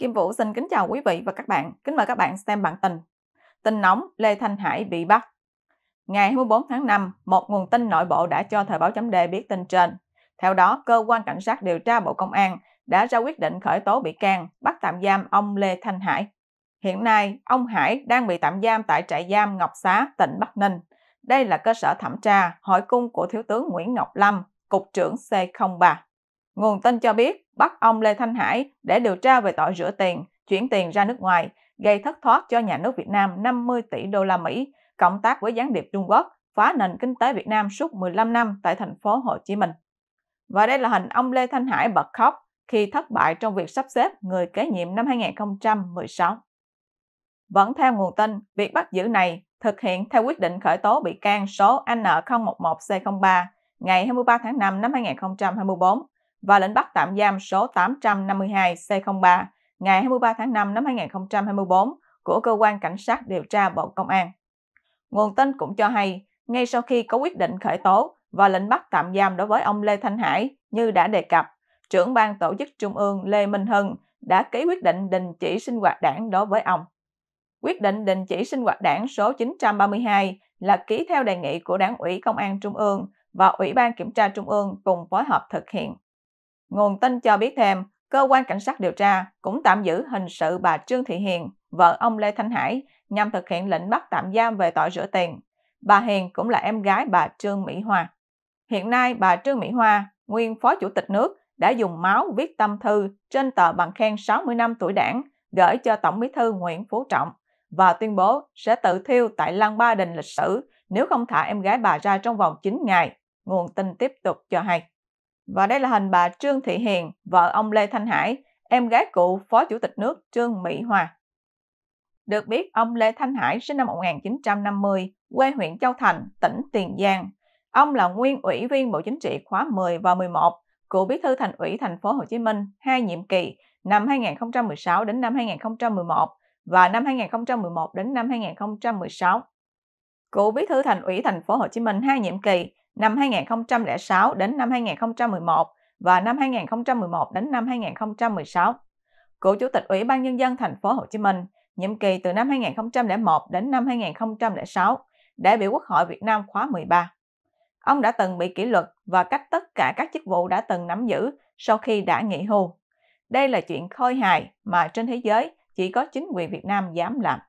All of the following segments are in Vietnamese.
Kim Vũ xin kính chào quý vị và các bạn. Kính mời các bạn xem bản tin. Tin nóng Lê Thanh Hải bị bắt. Ngày 24 tháng 5, một nguồn tin nội bộ đã cho Thời báo chấm đề biết tin trên. Theo đó, Cơ quan Cảnh sát điều tra Bộ Công an đã ra quyết định khởi tố bị can, bắt tạm giam ông Lê Thanh Hải. Hiện nay, ông Hải đang bị tạm giam tại trại giam Ngọc Xá, tỉnh Bắc Ninh. Đây là cơ sở thẩm tra, hỏi cung của Thiếu tướng Nguyễn Ngọc Lâm, Cục trưởng C03. Nguồn tin cho biết bắt ông Lê Thanh Hải để điều tra về tội rửa tiền, chuyển tiền ra nước ngoài, gây thất thoát cho nhà nước Việt Nam 50 tỷ đô la Mỹ, cộng tác với gián điệp Trung Quốc, phá nền kinh tế Việt Nam suốt 15 năm tại thành phố Hồ Chí Minh. Và đây là hình ông Lê Thanh Hải bật khóc khi thất bại trong việc sắp xếp người kế nhiệm năm 2016. Vẫn theo nguồn tin, việc bắt giữ này thực hiện theo quyết định khởi tố bị can số N011C03 ngày 23 tháng 5 năm 2024 và lệnh bắt tạm giam số 852C03 ngày 23 tháng 5 năm 2024 của Cơ quan Cảnh sát điều tra Bộ Công an. Nguồn tin cũng cho hay, ngay sau khi có quyết định khởi tố và lệnh bắt tạm giam đối với ông Lê Thanh Hải như đã đề cập, trưởng ban tổ chức Trung ương Lê Minh Hưng đã ký quyết định đình chỉ sinh hoạt đảng đối với ông. Quyết định đình chỉ sinh hoạt đảng số 932 là ký theo đề nghị của Đảng ủy Công an Trung ương và Ủy ban Kiểm tra Trung ương cùng phối hợp thực hiện. Nguồn tin cho biết thêm, cơ quan cảnh sát điều tra cũng tạm giữ hình sự bà Trương Thị Hiền, vợ ông Lê Thanh Hải, nhằm thực hiện lệnh bắt tạm giam về tội rửa tiền. Bà Hiền cũng là em gái bà Trương Mỹ Hoa. Hiện nay, bà Trương Mỹ Hoa, nguyên Phó Chủ tịch nước, đã dùng máu viết tâm thư trên tờ bằng khen 60 năm tuổi đảng gửi cho Tổng bí thư Nguyễn Phú Trọng và tuyên bố sẽ tự thiêu tại Lăng Ba Đình lịch sử nếu không thả em gái bà ra trong vòng 9 ngày, nguồn tin tiếp tục cho hay. Và đây là hình bà Trương Thị Hiền, vợ ông Lê Thanh Hải, em gái cụ Phó Chủ tịch nước Trương Mỹ Hoa. Được biết, ông Lê Thanh Hải sinh năm 1950, quê huyện Châu Thành, tỉnh Tiền Giang. Ông là nguyên ủy viên Bộ Chính trị khóa 10 và 11, cựu bí thư thành ủy thành phố Hồ Chí Minh hai nhiệm kỳ năm 2016 đến năm 2011 và năm 2011 đến năm 2016. Cựu bí thư thành ủy thành phố Hồ Chí Minh hai nhiệm kỳ năm 2006 đến năm 2011 và năm 2011 đến năm 2016. Cựu Chủ tịch Ủy ban Nhân dân thành phố Hồ Chí Minh, nhiệm kỳ từ năm 2001 đến năm 2006, đại biểu Quốc hội Việt Nam khóa 13. Ông đã từng bị kỷ luật và cách tất cả các chức vụ đã từng nắm giữ sau khi đã nghỉ hưu. Đây là chuyện khôi hài mà trên thế giới chỉ có chính quyền Việt Nam dám làm.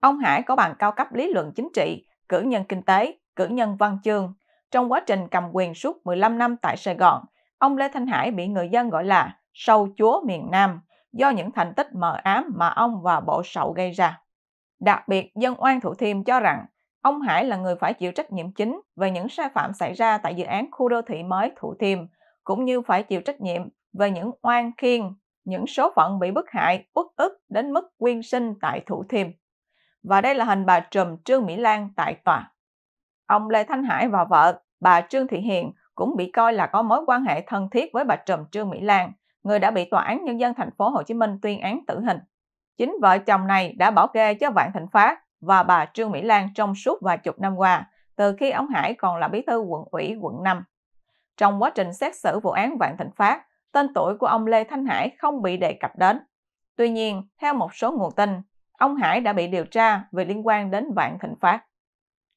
Ông Hải có bằng cao cấp lý luận chính trị, cử nhân kinh tế, cử nhân văn chương, trong quá trình cầm quyền suốt 15 năm tại Sài Gòn, ông Lê Thanh Hải bị người dân gọi là sâu chúa miền Nam do những thành tích mờ ám mà ông và bộ sậu gây ra. Đặc biệt, dân oan Thủ Thiêm cho rằng ông Hải là người phải chịu trách nhiệm chính về những sai phạm xảy ra tại dự án khu đô thị mới Thủ Thiêm, cũng như phải chịu trách nhiệm về những oan khiên, những số phận bị bức hại, uất ức đến mức quyên sinh tại Thủ Thiêm. Và đây là hình bà trùm Trương Mỹ Lan tại tòa. Ông Lê Thanh Hải và vợ, bà Trương Thị Hiền cũng bị coi là có mối quan hệ thân thiết với bà Trùm Trương Mỹ Lan, người đã bị tòa án nhân dân thành phố Hồ Chí Minh tuyên án tử hình. Chính vợ chồng này đã bảo kê cho Vạn Thịnh Phát và bà Trương Mỹ Lan trong suốt vài chục năm qua, từ khi ông Hải còn là bí thư quận ủy quận 5. Trong quá trình xét xử vụ án Vạn Thịnh Phát, tên tuổi của ông Lê Thanh Hải không bị đề cập đến. Tuy nhiên, theo một số nguồn tin, ông Hải đã bị điều tra về liên quan đến Vạn Thịnh Phát.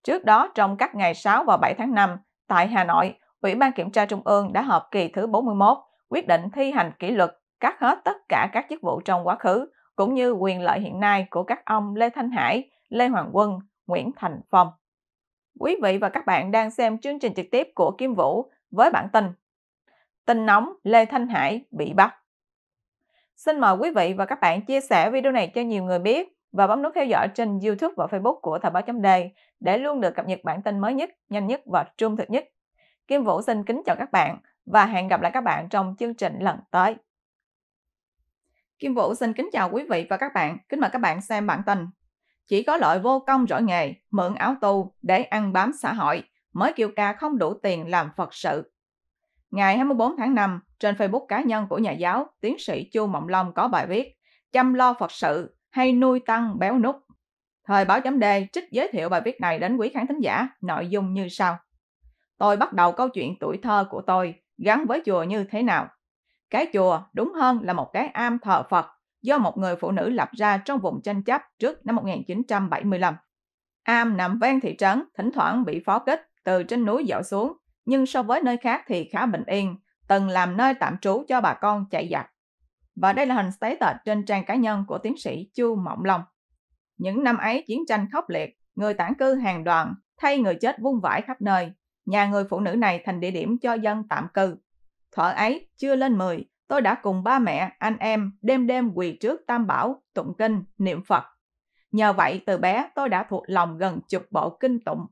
Trước đó, trong các ngày 6 và 7 tháng 5, tại Hà Nội, Ủy ban Kiểm tra Trung ương đã họp kỳ thứ 41, quyết định thi hành kỷ luật cắt hết tất cả các chức vụ trong quá khứ, cũng như quyền lợi hiện nay của các ông Lê Thanh Hải, Lê Hoàng Quân, Nguyễn Thành Phong. Quý vị và các bạn đang xem chương trình trực tiếp của Kim Vũ với bản tin Tin nóng Lê Thanh Hải bị bắt. Xin mời quý vị và các bạn chia sẻ video này cho nhiều người biết và bấm nút theo dõi trên YouTube và Facebook của Thời báo chấm đề để luôn được cập nhật bản tin mới nhất, nhanh nhất và trung thực nhất. Kim Vũ xin kính chào các bạn và hẹn gặp lại các bạn trong chương trình lần tới. Kim Vũ xin kính chào quý vị và các bạn, kính mời các bạn xem bản tin. Chỉ có loại vô công giỏi nghề, mượn áo tu để ăn bám xã hội, mới kêu ca không đủ tiền làm Phật sự. Ngày 24 tháng 5, trên Facebook cá nhân của nhà giáo, tiến sĩ Chu Mộng Long có bài viết Chăm lo Phật sự hay nuôi tăng béo nút. Thời báo chấm đề trích giới thiệu bài viết này đến quý khán thính giả, nội dung như sau. Tôi bắt đầu câu chuyện tuổi thơ của tôi gắn với chùa như thế nào. Cái chùa đúng hơn là một cái am thờ Phật do một người phụ nữ lập ra trong vùng tranh chấp trước năm 1975. Am nằm ven thị trấn, thỉnh thoảng bị phó kích từ trên núi dạo xuống, nhưng so với nơi khác thì khá bình yên, từng làm nơi tạm trú cho bà con chạy giặc và đây là hình status trên trang cá nhân của tiến sĩ Chu Mộng Long. Những năm ấy chiến tranh khốc liệt, người tản cư hàng đoàn, thay người chết vung vãi khắp nơi. Nhà người phụ nữ này thành địa điểm cho dân tạm cư. Thợ ấy, chưa lên 10, tôi đã cùng ba mẹ, anh em đêm đêm quỳ trước Tam Bảo, tụng kinh, niệm Phật. Nhờ vậy từ bé tôi đã thuộc lòng gần chục bộ kinh tụng.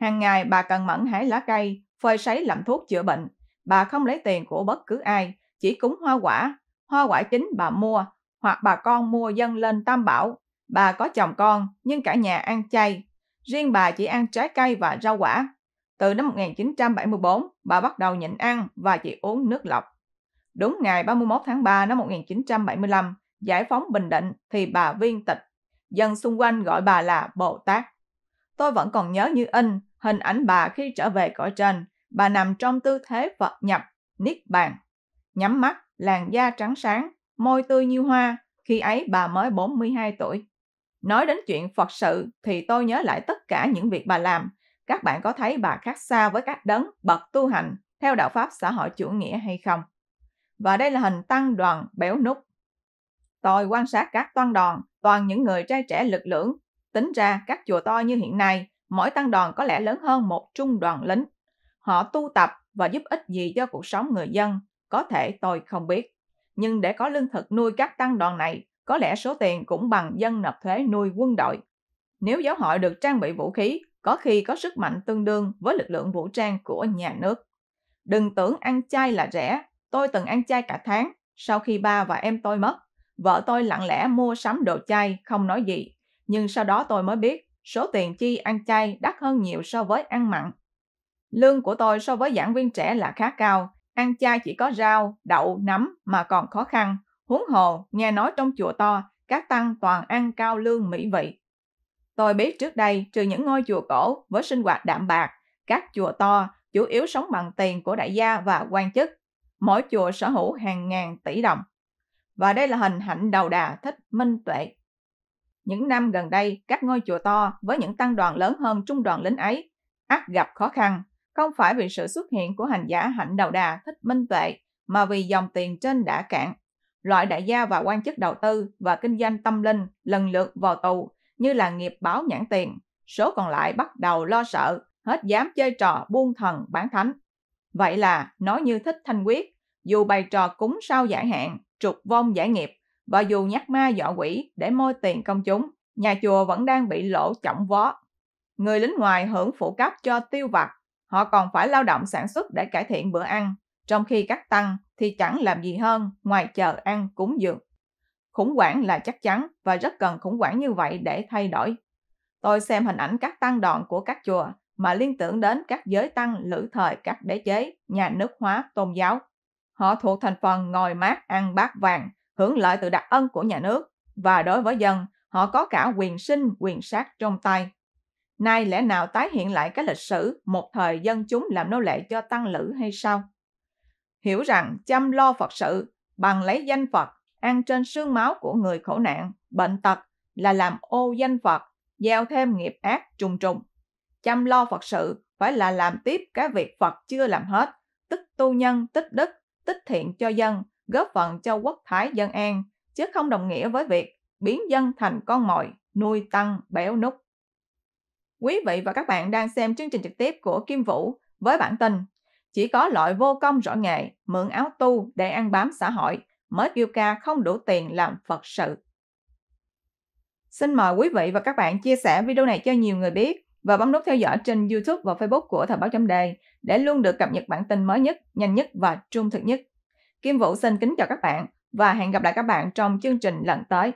Hàng ngày bà cần mẫn hái lá cây, phơi sấy làm thuốc chữa bệnh. Bà không lấy tiền của bất cứ ai, chỉ cúng hoa quả, hoa quả chính bà mua, hoặc bà con mua dâng lên tam bảo. Bà có chồng con, nhưng cả nhà ăn chay. Riêng bà chỉ ăn trái cây và rau quả. Từ năm 1974, bà bắt đầu nhịn ăn và chỉ uống nước lọc. Đúng ngày 31 tháng 3 năm 1975, giải phóng Bình Định thì bà viên tịch. Dân xung quanh gọi bà là Bồ Tát. Tôi vẫn còn nhớ như in hình ảnh bà khi trở về cõi trên. Bà nằm trong tư thế Phật nhập, niết bàn. Nhắm mắt, làn da trắng sáng, môi tươi như hoa, khi ấy bà mới 42 tuổi. Nói đến chuyện Phật sự thì tôi nhớ lại tất cả những việc bà làm. Các bạn có thấy bà khác xa với các đấng bậc tu hành theo đạo pháp xã hội chủ nghĩa hay không? Và đây là hình tăng đoàn béo nút. Tôi quan sát các tăng đoàn, toàn những người trai trẻ lực lưỡng. Tính ra các chùa to như hiện nay, mỗi tăng đoàn có lẽ lớn hơn một trung đoàn lính. Họ tu tập và giúp ích gì cho cuộc sống người dân có thể tôi không biết. Nhưng để có lương thực nuôi các tăng đoàn này, có lẽ số tiền cũng bằng dân nộp thuế nuôi quân đội. Nếu giáo hội được trang bị vũ khí, có khi có sức mạnh tương đương với lực lượng vũ trang của nhà nước. Đừng tưởng ăn chay là rẻ, tôi từng ăn chay cả tháng, sau khi ba và em tôi mất. Vợ tôi lặng lẽ mua sắm đồ chay, không nói gì. Nhưng sau đó tôi mới biết, số tiền chi ăn chay đắt hơn nhiều so với ăn mặn. Lương của tôi so với giảng viên trẻ là khá cao, ăn chay chỉ có rau, đậu, nấm mà còn khó khăn. Huống hồ, nghe nói trong chùa to, các tăng toàn ăn cao lương mỹ vị. Tôi biết trước đây, trừ những ngôi chùa cổ với sinh hoạt đạm bạc, các chùa to chủ yếu sống bằng tiền của đại gia và quan chức. Mỗi chùa sở hữu hàng ngàn tỷ đồng. Và đây là hình hạnh đầu đà thích minh tuệ. Những năm gần đây, các ngôi chùa to với những tăng đoàn lớn hơn trung đoàn lính ấy ắt gặp khó khăn không phải vì sự xuất hiện của hành giả hạnh đầu đà thích minh tuệ, mà vì dòng tiền trên đã cạn. Loại đại gia và quan chức đầu tư và kinh doanh tâm linh lần lượt vào tù như là nghiệp báo nhãn tiền. Số còn lại bắt đầu lo sợ, hết dám chơi trò buông thần bán thánh. Vậy là, nói như thích thanh quyết, dù bày trò cúng sao giải hạn, trục vong giải nghiệp, và dù nhắc ma dọa quỷ để moi tiền công chúng, nhà chùa vẫn đang bị lỗ trọng vó. Người lính ngoài hưởng phụ cấp cho tiêu vặt Họ còn phải lao động sản xuất để cải thiện bữa ăn, trong khi các tăng thì chẳng làm gì hơn ngoài chờ ăn cúng dường. Khủng hoảng là chắc chắn và rất cần khủng hoảng như vậy để thay đổi. Tôi xem hình ảnh các tăng đoạn của các chùa mà liên tưởng đến các giới tăng lữ thời các đế chế, nhà nước hóa, tôn giáo. Họ thuộc thành phần ngồi mát ăn bát vàng, hưởng lợi từ đặc ân của nhà nước, và đối với dân, họ có cả quyền sinh, quyền sát trong tay nay lẽ nào tái hiện lại cái lịch sử một thời dân chúng làm nô lệ cho tăng lữ hay sao? Hiểu rằng chăm lo Phật sự bằng lấy danh Phật ăn trên xương máu của người khổ nạn, bệnh tật là làm ô danh Phật, gieo thêm nghiệp ác trùng trùng. Chăm lo Phật sự phải là làm tiếp cái việc Phật chưa làm hết, tức tu nhân, tích đức, tích thiện cho dân, góp phần cho quốc thái dân an, chứ không đồng nghĩa với việc biến dân thành con mồi, nuôi tăng, béo nút. Quý vị và các bạn đang xem chương trình trực tiếp của Kim Vũ với bản tin Chỉ có loại vô công rõ nghề, mượn áo tu để ăn bám xã hội mới kêu ca không đủ tiền làm Phật sự. Xin mời quý vị và các bạn chia sẻ video này cho nhiều người biết và bấm nút theo dõi trên YouTube và Facebook của Thời báo chấm đề để luôn được cập nhật bản tin mới nhất, nhanh nhất và trung thực nhất. Kim Vũ xin kính chào các bạn và hẹn gặp lại các bạn trong chương trình lần tới.